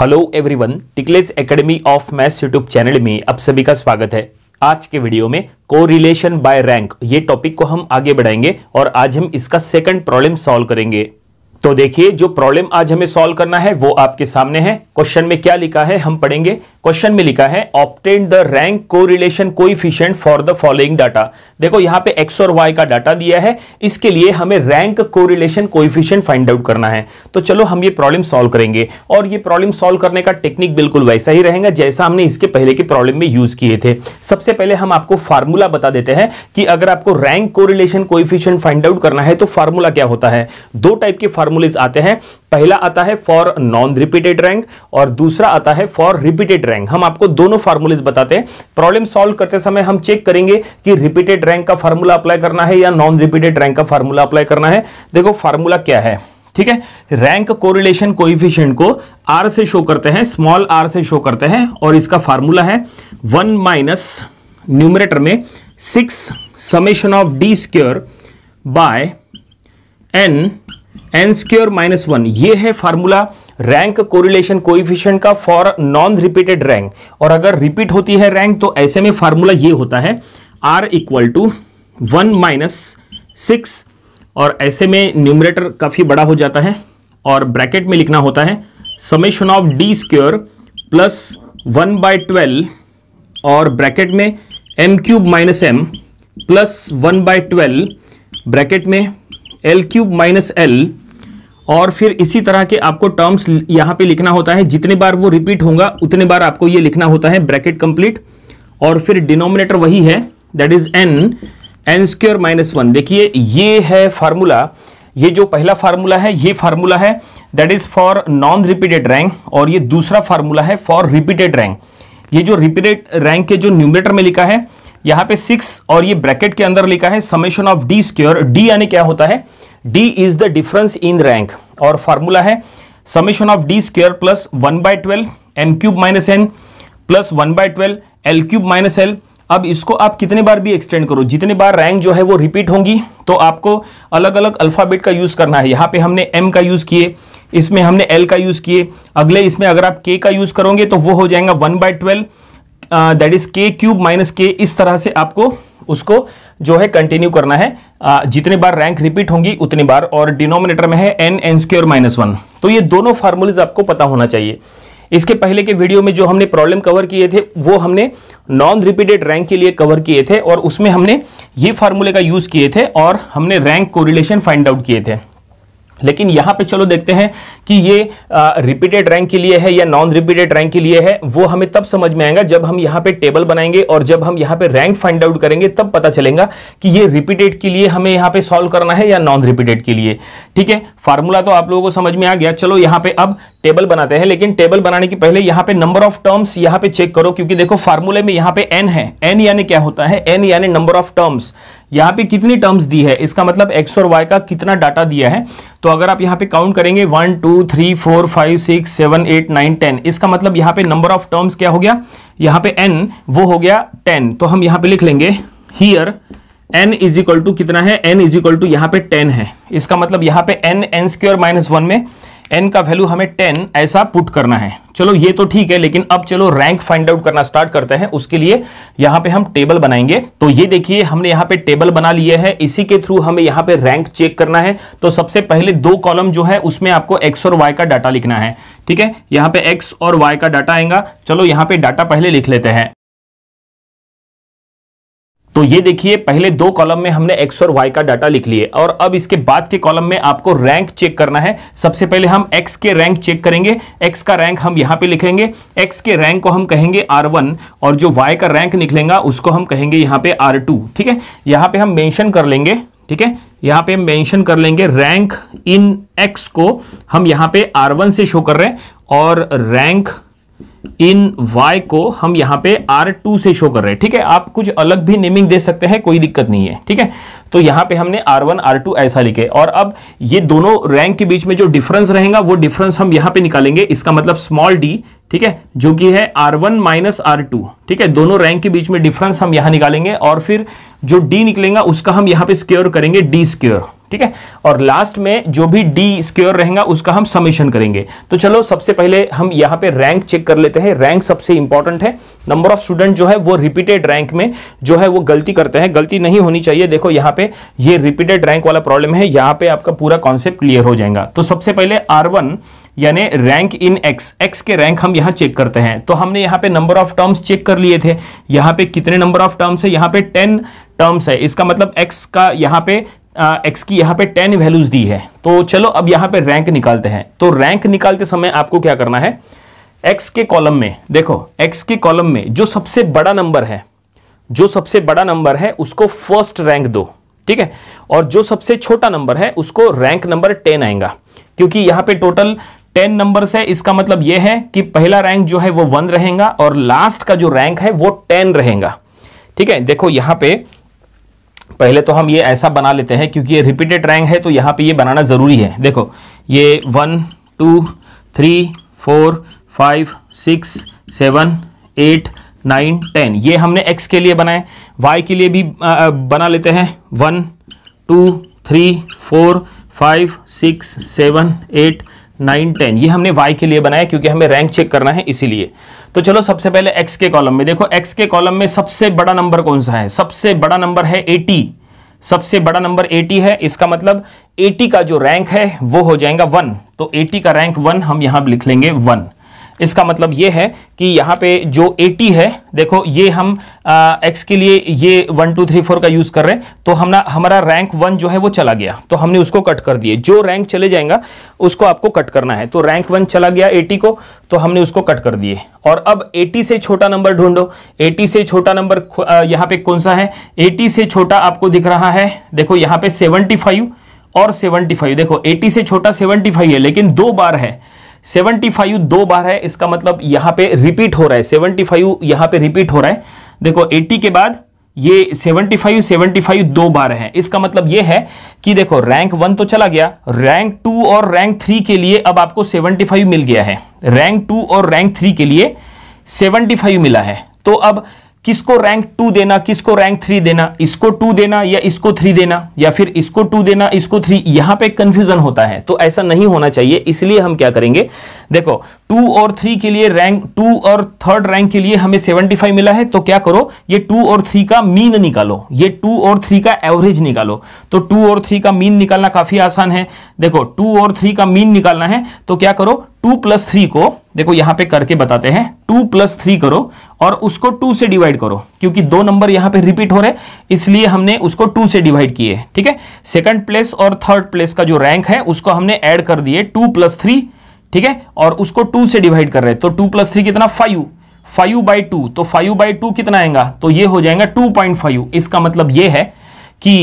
hello everyone टिकलेस academy of maths YouTube channel में आप सभी का स्वागत है आज के वीडियो में को रिलेशन बाय रैंक ये टॉपिक को हम आगे बढ़ाएंगे और आज हम इसका सेकंड प्रॉब्लम सॉल्व करेंगे तो देखिए जो प्रॉब्लम आज हमें सॉल्व करना है वो आपके सामने है क्वेश्चन में क्या लिखा है हम पढ़ेंगे क्वेश्चन में लिखा है obtain the rank correlation coefficient for the following data देखो यहां पे एक्स और वाई का डाटा दिया है इसके लिए हमें rank correlation coefficient find out करना है तो चलो हम ये प्रॉब्लम सॉल्व करेंगे और ये प्रॉब्लम सॉल्व करने का टेक्निक बिल्कुल वैसा ही रहेगा जैसा हमने इसके पहले के प्रॉब्लम में यूज किए थे सबसे पहले हम आपको फार्मूला बता देते हैं कि अगर आपको rank correlation coefficient find out करना है तो फार्मूला क्या होता है दो टाइप के फार्मूलेज आते हैं पहला आता है फॉर नॉन रिपीटेड रैंक और दूसरा आता है फॉर रिपीटेड रैंक रैंक हम आपको दोनों फार्मूलेज बताते हैं प्रॉब्लम सॉल्व करते समय हम चेक करेंगे कि रिपीटेड रैंक का फार्मूला अप्लाई करना है या नॉन रिपीटेड रैंक का फार्मूला अप्लाई करना है देखो फार्मूला क्या है ठीक है रैंक कोरिलेशन कोइफिशियंट को आर से शो करते हैं स्मॉल आर से शो करते हैं और इसका फार्मूला है वन माइनस न्यूमरेटर में six summation of D square by N N square minus one ये है फार्मूला रैंक कोरिलेशन कोइफिशियंट का फॉर नॉन रिपीटेड रैंक और अगर रिपीट होती है रैंक तो ऐसे में फार्मूला ये होता है R equal to one minus six और ऐसे में न्यूमरेटर काफ़ी बड़ा हो जाता है और ब्रैकेट में लिखना होता है summation of D square plus one by twelve और ब्रैकेट में M cube minus M plus one by twelve bracket में एल क्यूब माइनस एल और फिर इसी तरह के आपको टर्म्स यहां पे लिखना होता है जितने बार वो रिपीट होगा उतने बार आपको ये लिखना होता है ब्रैकेट कंप्लीट और फिर डिनोमिनेटर वही है that is N N square minus one देखिए ये है फार्मूला ये जो पहला फार्मूला है ये फार्मूला है that is for non repeated rank और ये दूसरा फार्मूला है फॉर रिपीटेड रैंक ये जो रिपीटेड रैंक के जो न्यूमिनेटर में लिखा है यहां पे सिक्स और ये ब्रैकेट के अंदर लिखा है summation of D square D यानी क्या होता है D is the difference in rank और फार्मूला है summation of D square plus one by twelve M cube minus N plus one by twelve L cube minus L अब इसको आप कितने बार भी एक्सटेंड करो जितने बार रैंक जो है वो रिपीट होंगी तो आपको अलग अलग अल्फ़ाबेट का यूज़ करना है यहाँ पे हमने एम का यूज़ किए इसमें हमने एल का यूज़ किए अगले इसमें अगर आप के का यूज़ करोगे तो वो हो जाएगा one by twelve that is K cube minus K इस तरह से आपको उसको जो है कंटिन्यू करना है आ, जितने बार रैंक रिपीट होंगी उतनी बार और डिनोमिनेटर में है N N square minus one तो ये दोनों फार्मूलेज आपको पता होना चाहिए इसके पहले के वीडियो में जो हमने प्रॉब्लम कवर किए थे वो हमने नॉन रिपीटेड रैंक के लिए कवर किए थे और उसमें हमने ये फार्मूले का यूज़ किए थे और हमने रैंक कोरिलेशन फाइंड आउट किए थे लेकिन यहां पे चलो देखते हैं कि ये रिपीटेड रैंक के लिए है या नॉन रिपीटेड रैंक के लिए है वो हमें तब समझ में आएगा जब हम यहाँ पे टेबल बनाएंगे और जब हम यहाँ पे रैंक फाइंड आउट करेंगे तब पता चलेगा कि ये रिपीटेड के लिए हमें यहाँ पे सॉल्व करना है या नॉन रिपीटेड के लिए ठीक है फार्मूला तो आप लोगों को समझ में आ गया चलो यहाँ पे अब टेबल बनाते हैं लेकिन टेबल बनाने के पहले यहाँ पे नंबर ऑफ टर्म्स यहाँ पे चेक करो क्योंकि देखो फार्मूले में यहाँ पे एन है एन यानी क्या होता है एन यानी नंबर ऑफ टर्म्स यहाँ पे कितनी टर्म्स दी है इसका मतलब एक्स और वाई का कितना डाटा दिया है तो अगर आप यहाँ पे काउंट करेंगे one two three four five six seven eight nine ten इसका मतलब यहाँ पे नंबर ऑफ टर्म्स क्या हो गया यहाँ पे एन वो हो गया टेन तो हम यहाँ पे लिख लेंगे here N is equal to कितना है एन इज इक्वल टू यहाँ पे टेन है इसका मतलब यहाँ पे N N square minus one में एन का वैल्यू हमें टेन ऐसा पुट करना है चलो ये तो ठीक है लेकिन अब चलो रैंक फाइंड आउट करना स्टार्ट करते हैं उसके लिए यहाँ पे हम टेबल बनाएंगे तो ये देखिए हमने यहाँ पे टेबल बना लिए है इसी के थ्रू हमें यहाँ पे रैंक चेक करना है तो सबसे पहले दो कॉलम जो है उसमें आपको एक्स और वाई का डाटा लिखना है ठीक है यहाँ पे एक्स और वाई का डाटा आएगा चलो यहाँ पे डाटा पहले लिख लेते हैं तो ये देखिए पहले दो कॉलम में हमने एक्स और वाई का डाटा लिख लिए और अब इसके बाद के कॉलम में आपको रैंक चेक करना है सबसे पहले हम एक्स के रैंक चेक करेंगे एक्स का रैंक हम यहां पे लिखेंगे एक्स के रैंक को हम कहेंगे आर वन और जो वाई का रैंक निकलेगा उसको हम कहेंगे यहां पे आर टू ठीक है यहां पर हम मेंशन कर लेंगे ठीक है यहां पे हम मेंशन कर लेंगे रैंक इन एक्स को हम यहां पे आर से शो कर रहे हैं और रैंक इन y को हम यहां पे R2 से शो कर रहे हैं ठीक है आप कुछ अलग भी नेमिंग दे सकते हैं कोई दिक्कत नहीं है ठीक है तो यहां पे हमने R1 R2 ऐसा लिखे और अब ये दोनों रैंक के बीच में जो डिफरेंस रहेगा वो डिफरेंस हम यहां पे निकालेंगे इसका मतलब स्मॉल d ठीक है जो कि है R1 वन माइनस आर ठीक है दोनों रैंक के बीच में डिफरेंस हम यहां निकालेंगे और फिर जो डी निकलेगा उसका हम यहां पर स्क्योर करेंगे डी स्क्योर ठीक है और लास्ट में जो भी डी स्क्योर रहेगा उसका हम समेशन करेंगे तो चलो सबसे पहले हम यहां पर रैंक चेक कर ले लेते हैं रैंक सबसे इंपॉर्टेंट है नंबर ऑफ स्टूडेंट जो है वो रिपीटेड रैंक में जो है वो गलती करते हैं गलती नहीं होनी चाहिए देखो यहाँ पे ये रिपीटेड रैंक वाला प्रॉब्लम है यहाँ पे आपका पूरा कॉन्सेप्ट क्लियर हो जाएगा तो सबसे पहले आर यानी रैंक इन एक्स एक्स के रैंक हम यहाँ चेक करते हैं तो हमने यहाँ पे नंबर ऑफ टर्म्स चेक कर लिए थे यहाँ पे कितने नंबर ऑफ टर्म्स है यहाँ पे टेन टर्म्स है इसका मतलब एक्स का यहाँ पे एक्स की यहाँ पे टेन वैल्यूज दी है तो चलो अब यहाँ पे रैंक निकालते हैं तो रैंक निकालते समय आपको क्या करना है एक्स के कॉलम में देखो एक्स के कॉलम में जो सबसे बड़ा नंबर है जो सबसे बड़ा नंबर है उसको फर्स्ट रैंक दो ठीक है और जो सबसे छोटा नंबर है उसको रैंक नंबर टेन आएगा क्योंकि यहां पे टोटल टेन नंबर है इसका मतलब यह है कि पहला रैंक जो है वो वन रहेगा और लास्ट का जो रैंक है वो टेन रहेगा ठीक है देखो यहाँ पे पहले तो हम ये ऐसा बना लेते हैं क्योंकि ये रिपीटेड रैंक है तो यहाँ पे ये बनाना ज़रूरी है देखो ये one two three four five six seven eight nine ten ये हमने एक्स के लिए बनाए वाई के लिए भी आ, बना लेते हैं one two three four five six seven eight nine ten ये हमने वाई के लिए बनाया क्योंकि हमें रैंक चेक करना है इसीलिए तो चलो सबसे पहले एक्स के कॉलम में देखो एक्स के कॉलम में सबसे बड़ा नंबर कौन सा है सबसे बड़ा नंबर है एटी सबसे बड़ा नंबर 80 है इसका मतलब 80 का जो रैंक है वो हो जाएगा वन तो 80 का रैंक वन हम यहां लिख लेंगे वन इसका मतलब ये है कि यहाँ पे जो 80 है देखो ये हम आ, x के लिए ये वन टू थ्री फोर का यूज़ कर रहे हैं तो हम ना हमारा रैंक वन जो है वो चला गया तो हमने उसको कट कर दिए जो रैंक चले जाएगा उसको आपको कट करना है तो रैंक वन चला गया 80 को तो हमने उसको कट कर दिए और अब 80 से छोटा नंबर ढूंढो 80 से छोटा नंबर यहाँ पे कौन सा है 80 से छोटा आपको दिख रहा है देखो यहाँ पे 75 और 75 देखो 80 से छोटा 75 है लेकिन दो बार है फाइव दो बार है इसका मतलब यहां पे रिपीट हो रहा है फाइव यहां पे रिपीट हो रहा है देखो एट्टी के बाद ये फाइव सेवेंटी फाइव दो बार है इसका मतलब ये है कि देखो रैंक वन तो चला गया रैंक टू और रैंक थ्री के लिए अब आपको फाइव मिल गया है रैंक टू और रैंक थ्री के लिए फाइव मिला है तो अब किसको रैंक टू देना किसको रैंक थ्री देना इसको टू देना या इसको थ्री देना या फिर इसको टू देना इसको थ्री यहां पे कंफ्यूजन होता है तो ऐसा नहीं होना चाहिए इसलिए हम क्या करेंगे देखो टू और थ्री के लिए रैंक टू और थर्ड रैंक के लिए हमें सेवेंटी फाइव मिला है तो क्या करो ये टू और थ्री का मीन निकालो ये टू और थ्री का एवरेज निकालो तो टू और थ्री का मीन निकालना काफी आसान है देखो टू और थ्री का मीन निकालना है तो क्या करो टू प्लस थ्री को देखो यहां पे करके बताते हैं टू प्लस थ्री करो और उसको टू से डिवाइड करो क्योंकि दो नंबर यहां पे रिपीट हो रहे इसलिए हमने उसको टू से डिवाइड किए ठीक है सेकंड प्लेस और थर्ड प्लेस का जो रैंक है उसको हमने ऐड कर दिए टू प्लस थ्री ठीक है और उसको टू से डिवाइड कर रहे तो टू प्लस थ्री कितना फाइव फाइव बाई टू तो फाइव बाई टू कितना आएगा तो ये हो जाएगा टू पॉइंट फाइव इसका मतलब ये है कि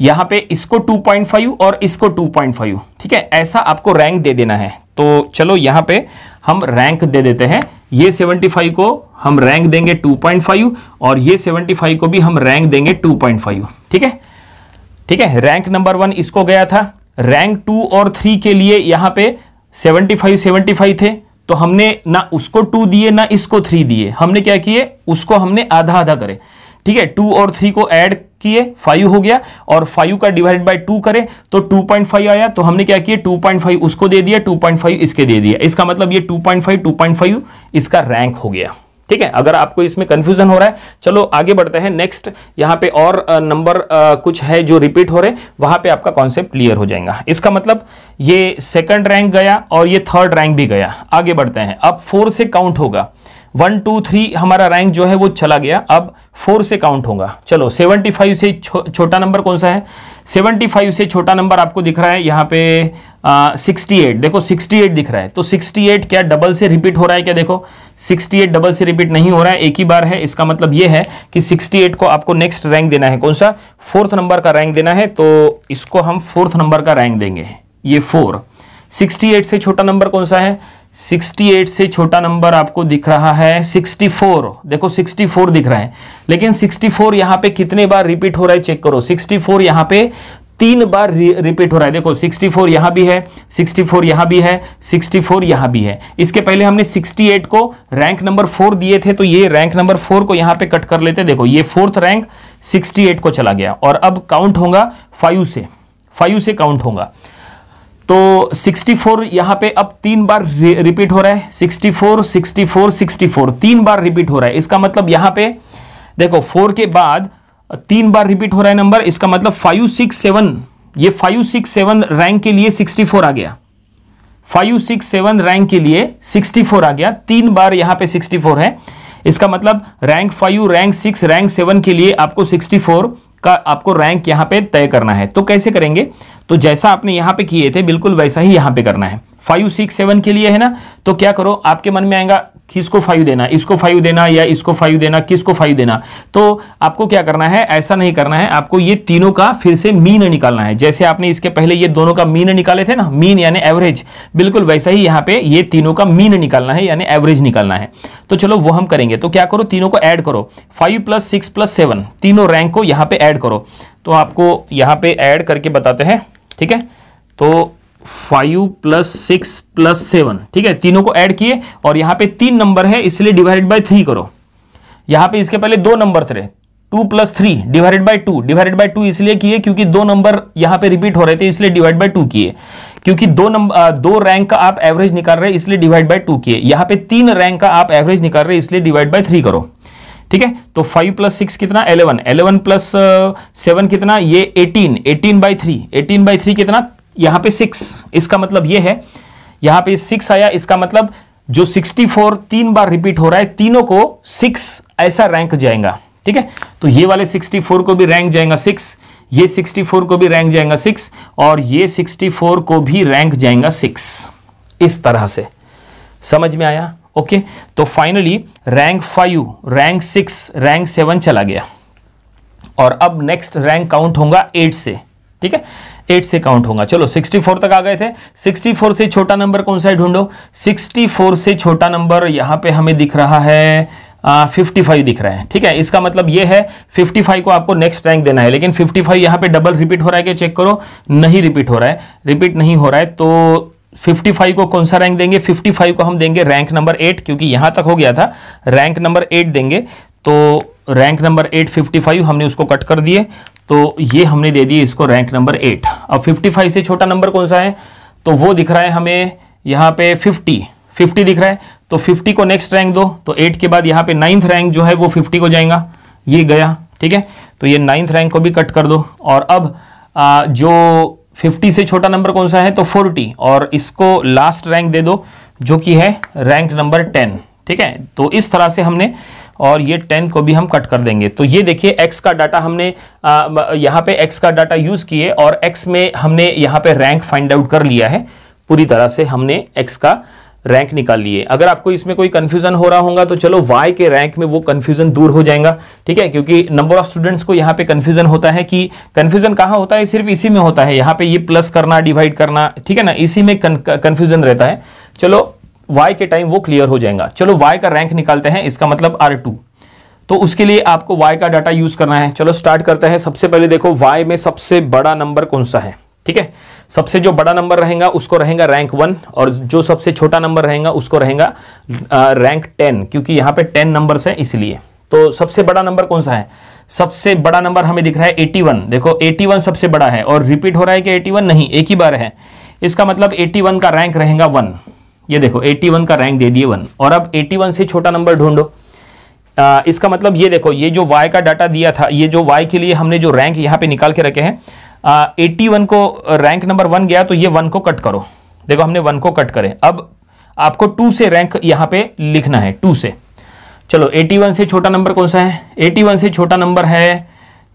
यहां पे इसको 2.5 और इसको 2.5 ठीक है ऐसा आपको रैंक दे देना है तो चलो यहां पे हम रैंक दे देते हैं ये 75 को हम रैंक देंगे 2.5 और ये 75 को भी हम रैंक देंगे 2.5 ठीक है ठीक है रैंक नंबर वन इसको गया था रैंक टू और थ्री के लिए यहां पे 75 75 थे तो हमने ना उसको टू दिए ना इसको थ्री दिए हमने क्या किए उसको हमने आधा आधा करे ठीक है टू और थ्री को ऐड किए फाइव हो गया और फाइव का डिवाइड बाय टू करें तो टू पॉइंट फाइव आया तो हमने क्या किया टू पॉइंट फाइव उसको दे दिया टू पॉइंट फाइव इसके दे दिया इसका मतलब ये two point five two point five इसका रैंक हो गया ठीक है अगर आपको इसमें कंफ्यूजन हो रहा है चलो आगे बढ़ते हैं नेक्स्ट यहाँ पे और नंबर कुछ है जो रिपीट हो रहे वहां पे आपका कॉन्सेप्ट क्लियर हो जाएगा इसका मतलब ये सेकंड रैंक गया और ये थर्ड रैंक भी गया आगे बढ़ते हैं अब फोर से काउंट होगा वन टू थ्री हमारा रैंक जो है वो चला गया अब फोर से काउंट होगा चलो सेवेंटी फाइव से छो, छोटा नंबर कौन सा है सेवेंटी फाइव से छोटा नंबर आपको दिख रहा है यहाँ पे सिक्सटी एट देखो सिक्सटी एट दिख रहा है तो सिक्सटी एट क्या डबल से रिपीट हो रहा है क्या देखो सिक्सटी एट डबल से रिपीट नहीं हो रहा है एक ही बार है इसका मतलब ये है कि सिक्सटी एट को आपको नेक्स्ट रैंक देना है कौन सा फोर्थ नंबर का रैंक देना है तो इसको हम फोर्थ नंबर का रैंक देंगे ये फोर 68 से छोटा नंबर कौन सा है 68 से छोटा नंबर आपको दिख रहा है 64 देखो 64 दिख रहा है लेकिन 64 यहां पर कितने बार रिपीट हो रहा है चेक करो 64 यहां पर तीन बार रिपीट हो रहा है देखो 64 यहां भी है 64 यहां भी है 64 यहां भी है इसके पहले हमने 68 को रैंक नंबर फोर दिए थे तो ये रैंक नंबर फोर को यहां पे कट कर लेते देखो ये फोर्थ रैंक 68 को चला गया और अब काउंट होगा फाइव से फाइव से काउंट होगा तो 64 यहां पर अब तीन बार रिपीट हो रहा है 64 64 64 तीन बार रिपीट हो रहा है इसका मतलब यहां पे देखो फोर के बाद तीन बार रिपीट हो रहा है नंबर इसका मतलब फाइव सिक्स सेवन ये फाइव सिक्स सेवन रैंक के लिए 64 आ गया फाइव सिक्स सेवन रैंक के लिए 64 आ गया तीन बार यहां पे 64 है इसका मतलब rank five rank six rank seven के लिए आपको 64 का आपको रैंक यहाँ पे तय करना है तो कैसे करेंगे तो जैसा आपने यहाँ पे किए थे बिल्कुल वैसा ही यहाँ पे करना है फाइव सिक्स सेवन के लिए है ना तो क्या करो आपके मन में आएगा किसको फाइव देना इसको फाइव देना या इसको फाइव देना किसको फाइव देना तो आपको क्या करना है ऐसा नहीं करना है आपको ये तीनों का फिर से मीन निकालना है जैसे आपने इसके पहले ये दोनों का मीन निकाले थे ना मीन यानी एवरेज बिल्कुल वैसा ही यहाँ पे ये तीनों का मीन निकालना है यानी एवरेज निकालना है तो चलो वो हम करेंगे तो क्या करो तीनों को ऐड करो five plus six plus seven तीनों रैंक को यहाँ पे ऐड करो तो आपको यहाँ पे ऐड करके बताते हैं ठीक है तो five plus six plus seven ठीक है तीनों को ऐड किए और यहां पे तीन नंबर है इसलिए डिवाइडेड बाय थ्री करो यहां पे इसके पहले दो नंबर थे two plus three divided by two divided by two इसलिए किए क्योंकि दो नंबर यहां पे रिपीट हो रहे थे इसलिए डिवाइड बाई टू किए क्योंकि दो नंबर दो रैंक का आप एवरेज निकाल रहे इसलिए डिवाइड बाई टू किए यहां पर तीन रैंक का आप एवरेज निकाल रहे इसलिए डिवाइड बाई थ्री करो ठीक है तो फाइव प्लस सिक्स कितना एलेवन एलेवन प्लस सेवन कितना ये eighteen eighteen by three eighteen by three कितना यहां पे सिक्स इसका मतलब ये है यहां पे सिक्स आया इसका मतलब जो सिक्सटी फोर तीन बार रिपीट हो रहा है तीनों को सिक्स ऐसा रैंक जाएगा ठीक है तो ये वाले फोर को भी रैंक जाएगा सिक्स ये फोर को भी रैंक जाएगा सिक्स और ये फोर को भी रैंक जाएगा सिक्स इस तरह से समझ में आया ओके तो finally rank five rank six rank seven चला गया और अब नेक्स्ट रैंक काउंट होगा एट से ठीक है एट से काउंट होगा चलो सिक्सटी फोर तक आ गए थे फोर से छोटा नंबर कौन सा है ढूंढो फोर से छोटा नंबर यहाँ पे हमें दिख रहा है फिफ्टी फाइव दिख रहा है ठीक है इसका मतलब ये है फिफ्टी फाइव को आपको नेक्स्ट रैंक देना है लेकिन फिफ्टी फाइव यहाँ पे डबल रिपीट हो रहा है कि चेक करो नहीं रिपीट हो रहा है रिपीट नहीं हो रहा है तो 55 को कौन सा रैंक देंगे 55 को हम देंगे रैंक नंबर एट क्योंकि यहां तक हो गया था रैंक नंबर एट देंगे तो rank number eight fifty five हमने उसको कट कर दिए तो ये हमने दे दिए इसको रैंक नंबर एट अब फिफ्टी फाइव से छोटा नंबर कौन सा है तो वो दिख रहा है हमें यहाँ पे फिफ्टी फिफ्टी दिख रहा है तो फिफ्टी को नेक्स्ट रैंक दो तो एट के बाद यहाँ पे नाइन्थ रैंक जो है वो फिफ्टी को जाएगा ये गया ठीक है तो ये नाइन्थ रैंक को भी कट कर दो और अब आ, जो फिफ्टी से छोटा नंबर कौन सा है तो फोर्टी और इसको लास्ट रैंक दे दो जो कि है रैंक नंबर टेन ठीक है तो इस तरह से हमने और ये टेन को भी हम कट कर देंगे तो ये देखिए एक्स का डाटा हमने आ, यहाँ पे एक्स का डाटा यूज़ किए और एक्स में हमने यहाँ पे रैंक फाइंड आउट कर लिया है पूरी तरह से हमने एक्स का रैंक निकाल लिए अगर आपको इसमें कोई कन्फ्यूजन हो रहा होगा तो चलो वाई के रैंक में वो कन्फ्यूजन दूर हो जाएगा ठीक है क्योंकि नंबर ऑफ स्टूडेंट्स को यहाँ पे कन्फ्यूजन होता है कि कन्फ्यूजन कहाँ होता है सिर्फ इसी में होता है यहाँ पे ये प्लस करना डिवाइड करना ठीक है ना इसी में कन्फ्यूजन रहता है चलो y के टाइम वो क्लियर हो जाएगा चलो y का रैंक निकालते हैं इसका मतलब r2 तो उसके लिए आपको y का डाटा यूज करना है चलो स्टार्ट करते हैं सबसे पहले देखो y में सबसे बड़ा नंबर कौन सा है ठीक है सबसे जो बड़ा नंबर रहेगा उसको रहेगा रैंक वन और जो सबसे छोटा नंबर रहेगा उसको रहेगा रैंक टेन क्योंकि यहाँ पे टेन नंबर्स हैं इसलिए तो सबसे बड़ा नंबर कौन सा है सबसे बड़ा नंबर हमें दिख रहा है 81 देखो 81 सबसे बड़ा है और रिपीट हो रहा है कि 81 नहीं एक ही बार है इसका मतलब 81 का रैंक रहेगा वन ये देखो 81 का रैंक दे दिए वन और अब 81 से छोटा नंबर ढूंढो इसका मतलब ये देखो ये जो वाई का डाटा दिया था ये जो वाई के लिए हमने जो रैंक यहाँ पे निकाल के रखे हैं एट्टी को रैंक नंबर वन गया तो ये वन को कट करो देखो हमने वन को कट करें अब आपको टू से रैंक यहाँ पर लिखना है टू से चलो 81 से छोटा नंबर कौन सा है 81 से छोटा नंबर है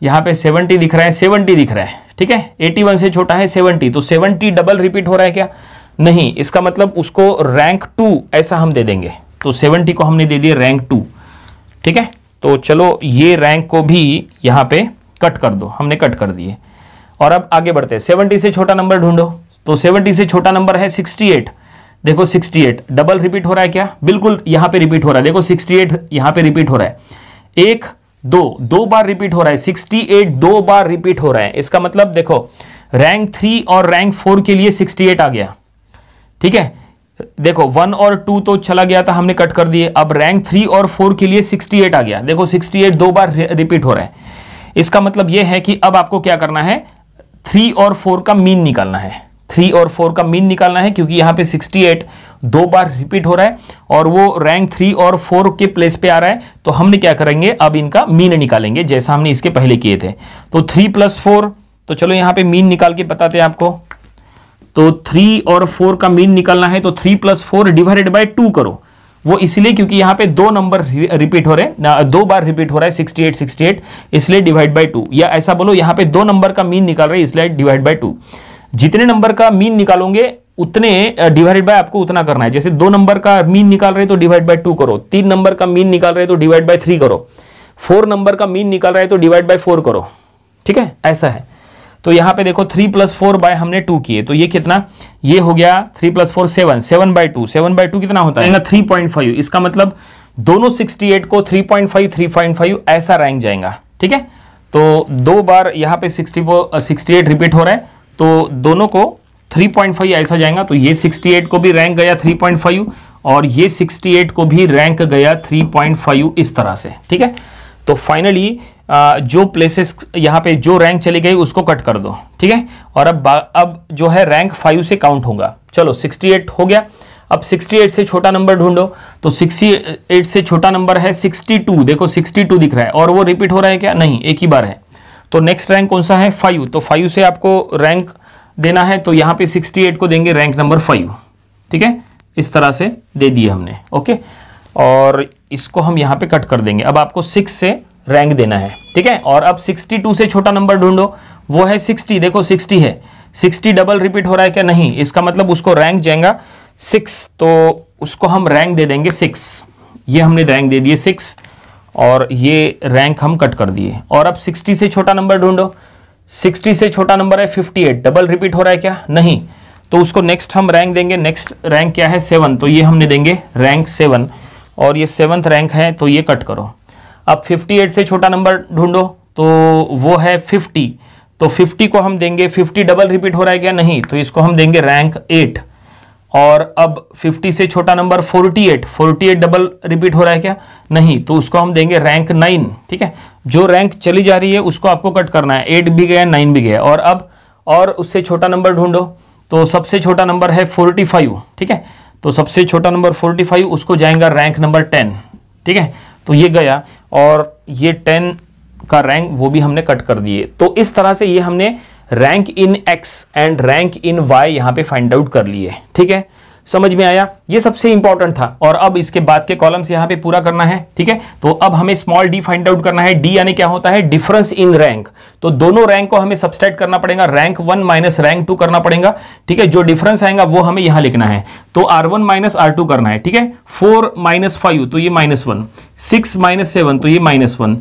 यहाँ पे 70 दिख रहा है 70 दिख रहा है ठीक है 81 से छोटा है 70 तो 70 डबल रिपीट हो रहा है क्या नहीं इसका मतलब उसको रैंक टू ऐसा हम दे देंगे तो सेवेंटी को हमने दे दिया रैंक टू ठीक है तो चलो ये रैंक को भी यहां पे कट कर दो हमने कट कर दिए और अब आगे बढ़ते हैं सेवेंटी से छोटा नंबर ढूंढो तो सेवेंटी से छोटा नंबर है सिक्सटी एट देखो सिक्सटी एट डबल रिपीट हो रहा है क्या बिल्कुल यहां पे रिपीट हो रहा है देखो सिक्सटी एट यहां पर रिपीट हो रहा है एक दो दो बार रिपीट हो रहा है सिक्सटी एट दो बार रिपीट हो रहा है इसका मतलब देखो रैंक थ्री और रैंक फोर के लिए सिक्सटी एट आ गया ठीक है देखो वन और टू तो चला गया था हमने कट कर दिए अब रैंक थ्री और फोर के लिए सिक्सटी एट आ गया देखो सिक्सटी एट दो बार रिपीट हो रहा है इसका मतलब यह है कि अब आपको क्या करना है थ्री और फोर का मीन निकालना है थ्री और फोर का मीन निकालना है क्योंकि यहां पे 68 दो बार रिपीट हो रहा है और वो रैंक थ्री और फोर के प्लेस पे आ रहा है तो हमने क्या करेंगे अब इनका मीन निकालेंगे जैसा हमने इसके पहले किए थे तो थ्री प्लस फोर तो चलो यहां पे मीन निकाल के बताते हैं आपको तो थ्री और फोर का मीन निकालना है तो three plus four divided by two करो वो इसलिए क्योंकि यहां पे दो नंबर रिपीट हो रहे हैं दो बार रिपीट हो रहा है 68 68 इसलिए डिवाइड बाय टू या ऐसा बोलो यहां पे दो नंबर का मीन निकाल रहे हैं इसलिए डिवाइड बाय टू जितने नंबर का मीन निकालोगे उतने डिवाइड बाय आपको उतना करना है जैसे दो नंबर का मीन निकाल रहे तो डिवाइड बाय टू करो तीन नंबर का मीन निकाल रहे तो डिवाइड बाय थ्री करो फोर नंबर का मीन निकाल रहा है तो डिवाइड बाय फोर करो ठीक है ऐसा है तो यहां पे देखो थ्री प्लस फोर बाय हमने टू किए तो ये कितना ये हो गया three plus four seven seven by two seven by two कितना होता है थ्री पॉइंट फाइव इसका मतलब दोनों सिक्सटी एट को three point five three point five ऐसा रैंक जाएगा ठीक है तो दो बार यहां पर सिक्सटी सिक्सटी एट रिपीट हो रहा है तो दोनों को 3.5 ऐसा जाएगा तो ये 68 को भी रैंक गया 3.5 और ये 68 को भी रैंक गया 3.5 इस तरह से ठीक है तो फाइनली जो प्लेसेस यहाँ पे जो रैंक चली गई उसको कट कर दो ठीक है और अब अब जो है रैंक फाइव से काउंट होगा चलो 68 हो गया अब 68 से छोटा नंबर ढूंढो तो 68 से छोटा नंबर है 62 देखो 62 दिख रहा है और वो रिपीट हो रहा है क्या नहीं एक ही बार है तो नेक्स्ट रैंक कौन सा है फाइव तो फाइव से आपको रैंक देना है तो यहाँ पे एट को देंगे रैंक नंबर फाइव ठीक है इस तरह से दे दिए हमने ओके और इसको हम यहाँ पे कट कर देंगे अब आपको सिक्स से रैंक देना है ठीक है और अब 62 से छोटा नंबर ढूंढो वो है 60 देखो 60 है 60 डबल रिपीट हो रहा है क्या नहीं इसका मतलब उसको रैंक जाएगा सिक्स तो उसको हम रैंक दे देंगे सिक्स ये हमने रैंक दे दिए सिक्स और ये रैंक हम कट कर दिए और अब सिक्सटी से छोटा नंबर ढूंढो सिक्सटी से छोटा नंबर है फिफ्टी एट डबल रिपीट हो रहा है क्या नहीं तो उसको नेक्स्ट हम रैंक देंगे नेक्स्ट रैंक क्या है सेवन तो ये हमने देंगे रैंक सेवन और ये सेवन्थ रैंक है तो ये कट करो अब 58 से छोटा नंबर ढूंढो तो वो है 50 तो 50 को हम देंगे 50 डबल रिपीट हो रहा है क्या नहीं तो इसको हम देंगे रैंक 8 और अब 50 से छोटा नंबर 48 48 डबल रिपीट हो रहा है क्या नहीं तो उसको हम देंगे रैंक 9 ठीक है जो रैंक चली जा रही है उसको आपको कट करना है एट भी गया नाइन भी गया और अब और उससे छोटा नंबर ढूंढो तो सबसे छोटा नंबर है फोर्टी ठीक है तो सबसे छोटा नंबर 45 उसको जाएगा रैंक नंबर 10 ठीक है तो ये गया और ये टेन का रैंक वो भी हमने कट कर दिए तो इस तरह से ये हमने rank in x and rank in y यहाँ पे फाइंड आउट कर लिए ठीक है समझ में आया ये सबसे इंपॉर्टेंट था और अब इसके बाद के कॉलम्स यहां पे पूरा करना है ठीक है तो अब हमें स्मॉल डी फाइंड आउट करना है डी यानी क्या होता है डिफरेंस इन रैंक तो दोनों रैंक को हमें सब्सट्रैक्ट करना पड़ेगा rank one minus rank two करना पड़ेगा ठीक है जो डिफरेंस आएगा वो हमें यहां लिखना है तो R one minus R two करना है ठीक है फोर माइनस फाइव तो ये minus one six minus seven तो ये minus one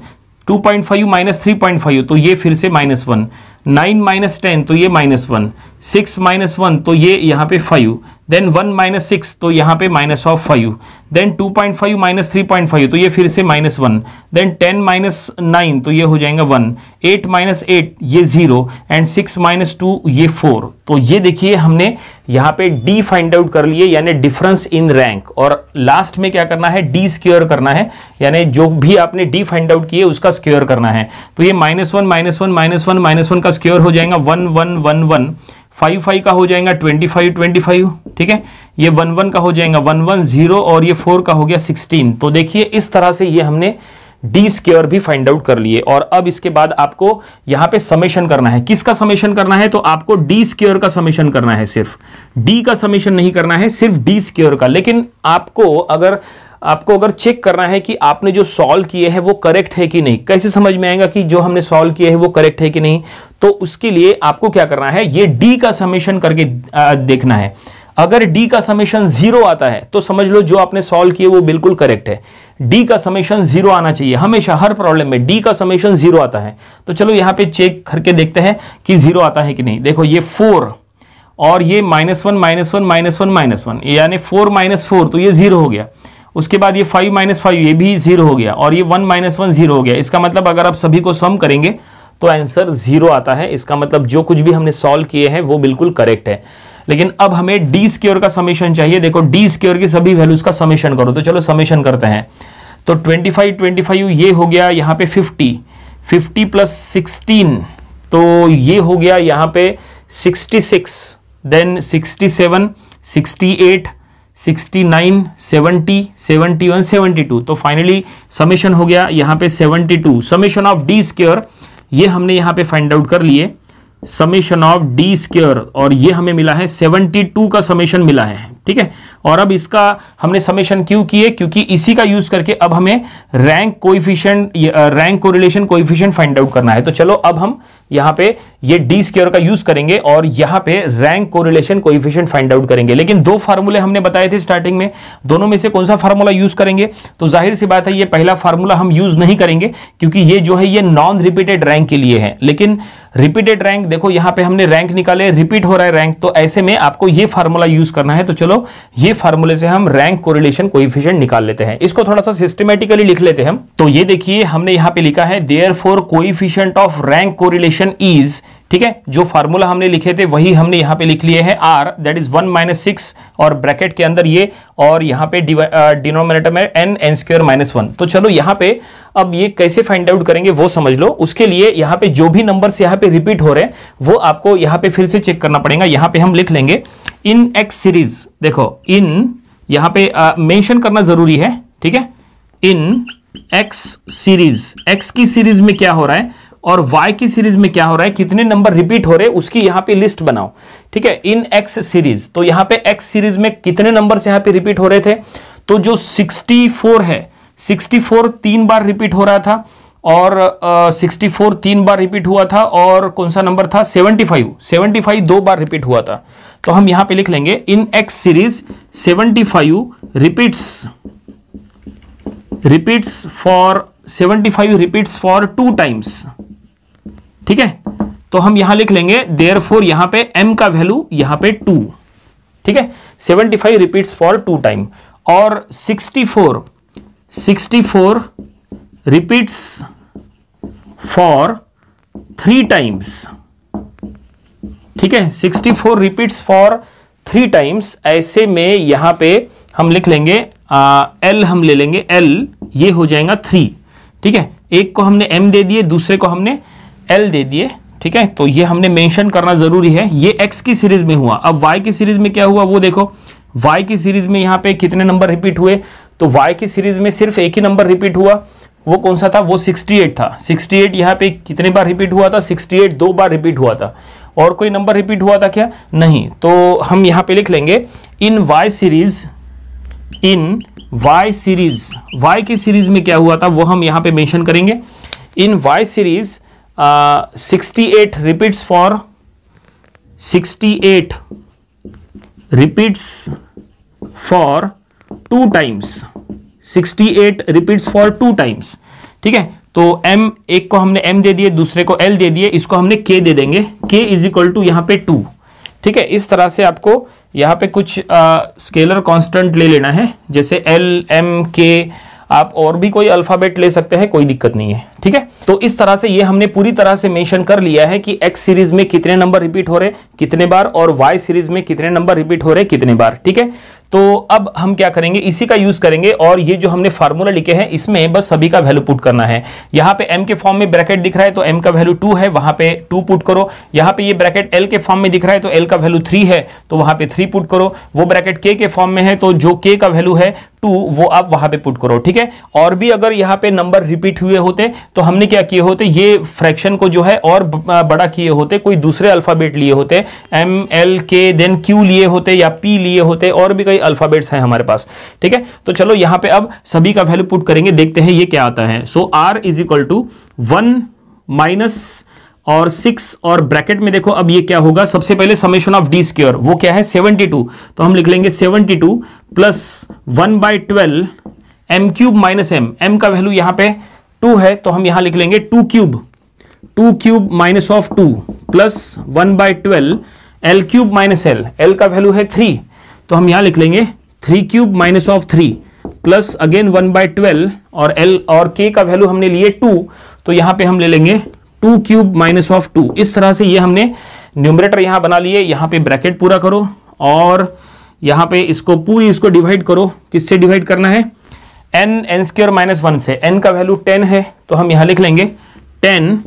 two point five minus three point five तो ये फिर से minus one nine minus ten तो ये minus one six minus one तो ये यहाँ पे five then one minus six तो यहाँ पे minus of five then two point five minus three point five तो ये फिर से minus one then ten minus nine तो ये हो जाएगा वन एट माइनस एट ये zero and six minus two ये फोर तो ये देखिए हमने यहाँ पे डी फाइंड आउट कर लिए यानी डिफरेंस इन रैंक और लास्ट में क्या करना है डी स्क्योर करना है यानी जो भी आपने डी फाइंड आउट किए उसका स्क्योर करना है तो ये minus one minus one minus one minus one का का स्क्योर हो जाएगा one one one one five five का हो जाएगा ट्वेंटी फाइव ट्वेंटी फाइव ठीक है ये वन वन का हो जाएगा वन वन जीरो और ये फोर का हो गया सिक्सटीन तो देखिए इस तरह से ये हमने डी स्क्योर भी फाइंड आउट कर लिए और अब इसके बाद आपको यहां पे समेशन करना है किसका समेशन करना है तो आपको डी स्क्योर का समेशन करना है सिर्फ डी का समेशन नहीं करना है सिर्फ डी स्क्योर का लेकिन आपको अगर आपको अगर चेक करना है कि आपने जो सॉल्व किए हैं वो करेक्ट है कि नहीं कैसे समझ में आएगा कि जो हमने सॉल्व किए हैं वो करेक्ट है कि नहीं तो उसके लिए आपको क्या करना है ये डी का समेशन करके देखना है अगर डी का समेशन जीरो आता है तो समझ लो जो आपने सॉल्व किए वो बिल्कुल करेक्ट है डी का समेशन जीरो आना चाहिए हमेशा हर प्रॉब्लम में डी का समेशन जीरो आता है तो चलो यहां पे चेक करके देखते हैं कि जीरो आता है कि नहीं देखो ये फोर और ये minus one minus one minus one minus one यानी फोर माइनस फोर तो ये जीरो हो गया उसके बाद ये फाइव माइनस फाइव ये भी जीरो हो गया और ये वन माइनस वन जीरो हो गया इसका मतलब अगर आप सभी को सम करेंगे तो आंसर जीरो आता है इसका मतलब जो कुछ भी हमने सॉल्व किए हैं वो बिल्कुल करेक्ट है लेकिन अब हमें डी स्क्योर का समेशन चाहिए देखो डी स्क्योर की सभी वैल्यूज का समेशन करो तो चलो समेशन करते हैं तो 25 25 ये हो गया यहाँ पे 50 50 प्लस सिक्सटीन तो ये हो गया यहाँ पे 66 देन 67 68 तो फाइनली समेशन हो गया यहां पे 72 समेशन ऑफ डी स्क्र ये हमने यहां पे फाइंड आउट कर लिए समेशन ऑफ डी स्क्र और ये हमें मिला है 72 का समेशन मिला है ठीक है और अब इसका हमने समेशन क्यों किए क्योंकि इसी का यूज करके अब हमें rank coefficient rank correlation coefficient find out करना है तो चलो अब हम यहां पे ये डी स्क्योर का यूज करेंगे और यहां पे rank correlation coefficient find out करेंगे लेकिन दो फार्मूले हमने बताए थे स्टार्टिंग में दोनों में से कौन सा फार्मूला यूज करेंगे तो जाहिर सी बात है ये पहला फार्मूला हम यूज नहीं करेंगे क्योंकि ये जो है ये नॉन रिपीटेड रैंक के लिए है लेकिन रिपीटेड रैंक देखो यहां पे हमने रैंक निकाले रिपीट हो रहा है रैंक तो ऐसे में आपको ये फार्मूला यूज करना है तो चलो ये फार्मूले से हम रैंक कोरिलेशन कोइफिशिएंट निकाल लेते हैं इसको थोड़ा सा सिस्टमेटिकली लिख लेते हैं हम तो ये देखिए हमने यहां पे लिखा है therefore of rank correlation equation is ठीक है जो फार्मूला हमने लिखे थे वही हमने यहां पे लिख लिए हैं R that is one minus six और ब्रैकेट के अंदर ये और यहां पे डिनोमिनेटर में N N square minus one तो चलो यहां पे अब ये कैसे फाइंड आउट करेंगे वो समझ लो उसके लिए यहां पे जो भी नंबर्स यहां पे रिपीट हो रहे हैं वो आपको यहां पे फिर से चेक करना पड़ेगा यहां पे हम लिख लेंगे इन एक्स सीरीज देखो इन यहां पे मेंशन करना जरूरी है ठीक है इन एक्स सीरीज एक्स की सीरीज में क्या हो रहा है और y की सीरीज में क्या हो रहा है कितने नंबर रिपीट हो रहे हैं उसकी यहां पे लिस्ट बनाओ ठीक है इन x सीरीज तो यहां पे x सीरीज में कितने नंबर यहां पे रिपीट हो रहे थे तो जो 64 है 64 तीन बार रिपीट हो रहा था और uh, 64 तीन बार रिपीट हुआ था और कौन सा नंबर था 75 75 दो बार रिपीट हुआ था तो हम यहां पे लिख लेंगे in X series 75 repeats repeats for 75 repeats for two times ठीक है तो हम यहां लिख लेंगे देयर फोर यहां पर एम का वैल्यू यहां पे टू ठीक है seventy five repeat for two time और sixty four sixty four repeats for three times ठीक है sixty four repeat for three times ऐसे में यहां पे हम लिख लेंगे एल हम ले लेंगे एल ये हो जाएगा थ्री ठीक है एक को हमने एम दे दिए दूसरे को हमने एल दे दिए ठीक है तो ये हमने मेंशन करना ज़रूरी है ये एक्स की सीरीज में हुआ अब वाई की सीरीज में क्या हुआ वो देखो वाई की सीरीज में यहाँ पे कितने नंबर रिपीट हुए तो वाई की सीरीज में सिर्फ एक ही नंबर रिपीट हुआ वो कौन सा था वो 68 था 68 एट यहाँ पे कितने बार रिपीट हुआ था 68 दो बार रिपीट हुआ था और कोई नंबर रिपीट हुआ था क्या नहीं तो हम यहाँ पे लिख लेंगे in Y series in Y series Y की सीरीज में क्या हुआ था वो हम यहाँ पे मेंशन करेंगे in Y series repeat 68 repeats for 68 repeats for two times 68 repeats for two times ठीक है तो m एक को हमने m दे दिए दूसरे को l दे दिए इसको हमने k दे देंगे k इज इक्वल टू यहाँ पे टू ठीक है इस तरह से आपको यहाँ पे कुछ स्केलर कांस्टेंट ले लेना है जैसे l m k आप और भी कोई अल्फाबेट ले सकते हैं कोई दिक्कत नहीं है ठीक है तो इस तरह से ये हमने पूरी तरह से मेंशन कर लिया है कि एक्स सीरीज में कितने नंबर रिपीट हो रहे कितने बार और वाई सीरीज में कितने नंबर रिपीट हो रहे कितने बार ठीक है तो अब हम क्या करेंगे इसी का यूज करेंगे और ये जो हमने फार्मूला लिखे हैं इसमें बस सभी का वैल्यू पुट करना है यहां पे m के फॉर्म में ब्रैकेट दिख रहा है तो m का वैल्यू टू है वहां पे टू पुट करो यहां पे ये ब्रैकेट l के फॉर्म में दिख रहा है तो l का वैल्यू थ्री है तो वहां पे थ्री पुट करो वो ब्रैकेट k के फॉर्म में है तो जो k का वैल्यू है टू वो आप वहां पे पुट करो ठीक है और भी अगर यहाँ पे नंबर रिपीट हुए होते तो हमने क्या किए होते ये फ्रैक्शन को जो है और बड़ा किए होते कोई दूसरे अल्फाबेट लिए होते M L K then Q लिए होते या पी लिए होते और भी कई अल्फ़ाबेट्स हैं हमारे पास ठीक है तो चलो यहां पे अब सभी का वैल्यू पुट करेंगे देखते हैं ये क्या आता है so R is equal to one minus और सिक्स और ब्रैकेट में देखो अब ये क्या होगा सबसे पहले समेशन ऑफ डी स्क्योर वो क्या है सेवनटी टू तो हम लिख लेंगे seventy two plus one by twelve M cube minus M M का वैल्यू यहां पे टू है तो हम यहां लिख लेंगे two cube two cube minus of two plus one by twelve L cube minus L L का वैल्यू है थ्री तो हम यहां लिख लेंगे three cube minus of three plus again one by twelve और एल और के का वैल्यू हमने लिए टू तो यहां पे हम ले लेंगे two cube minus of two इस तरह से ये हमने न्यूमरेटर यहां बना लिए यहां पे ब्रैकेट पूरा करो और यहां पे इसको पूरी इसको डिवाइड करो किससे डिवाइड करना है N N square minus one से एन का वैल्यू टेन है तो हम यहां लिख लेंगे टेन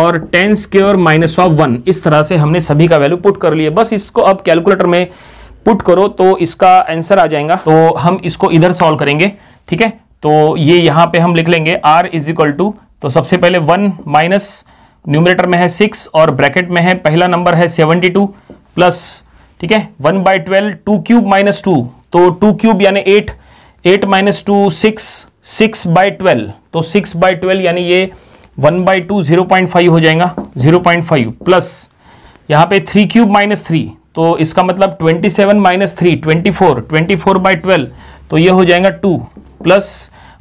और ten square minus of one इस तरह से हमने सभी का वैल्यू पुट कर लिए बस इसको अब कैलकुलेटर में पुट करो तो इसका आंसर आ जाएगा तो हम इसको इधर सॉल्व करेंगे ठीक है तो ये यहाँ पे हम लिख लेंगे आर इज इक्वल टू तो सबसे पहले वन माइनस न्यूमरेटर में है सिक्स और ब्रैकेट में है पहला नंबर है सेवनटी टू प्लस ठीक है one by twelve two cube minus two तो टू क्यूब यानी eight eight minus two six six by twelve तो सिक्स बाय ट्वेल्व यानी ये one by two zero point five हो जाएगा जीरो पॉइंट फाइव प्लस यहाँ पे थ्री क्यूब माइनस थ्री तो इसका मतलब 27 seven minus three twenty four twenty four by twelve तो ये हो जाएगा टू प्लस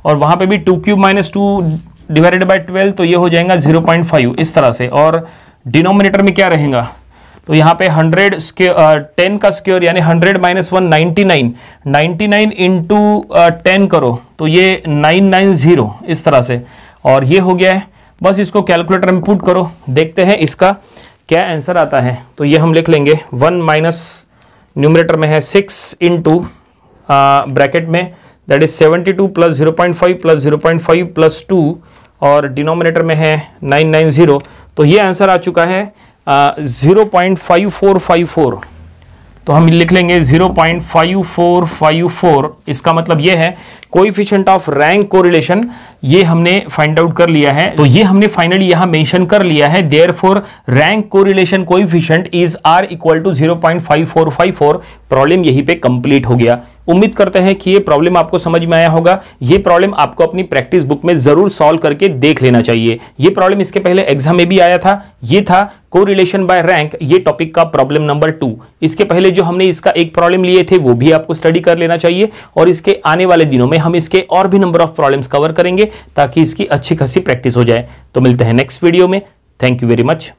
और वहाँ पे भी two cube minus two divided by twelve तो ये हो जाएगा जीरो पॉइंट फाइव इस तरह से और डिनोमिनेटर में क्या रहेगा तो यहाँ पे 100 टेन uh, का स्क्योर यानी 100 minus one ninety nine ninety nine into ten करो तो ये नाइन नाइन ज़ीरो इस तरह से और ये हो गया है बस इसको कैलकुलेटर में पुट करो देखते हैं इसका क्या आंसर आता है तो ये हम लिख लेंगे वन माइनस न्यूमरेटर में है सिक्स इन टू ब्रैकेट में that is seventy two plus zero point five plus zero point five plus two और डिनोमिनेटर में है नाइन नाइन ज़ीरो तो ये आंसर आ चुका है zero point five four five four तो हम लिख लेंगे zero point five four five four इसका मतलब ये है कोइफिशियंट ऑफ रैंक कोरिलेशन ये हमने फाइंड आउट कर लिया है तो ये हमने फाइनली यहां मेंशन कर लिया है therefore rank correlation coefficient is R equal to zero point five four five four problem यहीं पे कंप्लीट हो गया उम्मीद करते हैं कि ये प्रॉब्लम आपको समझ में आया होगा ये प्रॉब्लम आपको अपनी प्रैक्टिस बुक में जरूर सॉल्व करके देख लेना चाहिए ये प्रॉब्लम इसके पहले एग्जाम में भी आया था ये था को रिलेशन बाय रैंक ये टॉपिक का प्रॉब्लम नंबर टू इसके पहले जो हमने इसका एक प्रॉब्लम लिए थे वो भी आपको स्टडी कर लेना चाहिए और इसके आने वाले दिनों में हम इसके और भी नंबर ऑफ प्रॉब्लम्स कवर करेंगे ताकि इसकी अच्छी खासी प्रैक्टिस हो जाए तो मिलते हैं नेक्स्ट वीडियो में थैंक यू वेरी मच